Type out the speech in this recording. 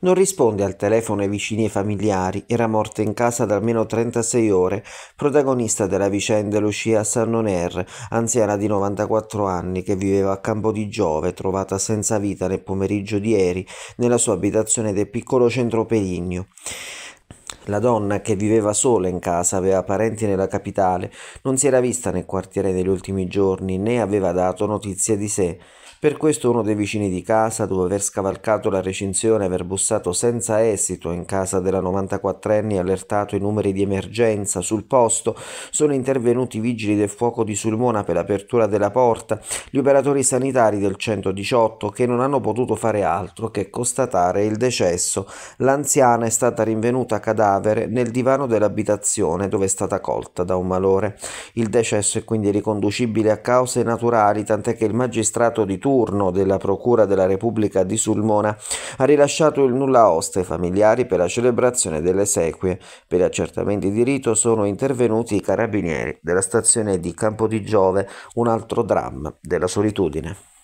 Non risponde al telefono ai vicini e familiari, era morta in casa da almeno 36 ore, protagonista della vicenda Lucia Sannoner, anziana di 94 anni che viveva a Campo di Giove, trovata senza vita nel pomeriggio di ieri nella sua abitazione del piccolo centro Peligno. La donna, che viveva sola in casa, aveva parenti nella capitale, non si era vista nel quartiere negli ultimi giorni né aveva dato notizie di sé. Per questo uno dei vicini di casa, dopo aver scavalcato la recinzione e aver bussato senza esito in casa della 94enne e allertato i numeri di emergenza sul posto, sono intervenuti i vigili del fuoco di Sulmona per l'apertura della porta, gli operatori sanitari del 118 che non hanno potuto fare altro che constatare il decesso. L'anziana è stata rinvenuta a cadavere cadavere nel divano dell'abitazione dove è stata colta da un malore. Il decesso è quindi riconducibile a cause naturali, tant'è che il magistrato di turno della Procura della Repubblica di Sulmona ha rilasciato il nulla oste ai familiari per la celebrazione delle sequie. Per gli accertamenti di rito sono intervenuti i carabinieri della stazione di Campo di Giove, un altro dramma della solitudine.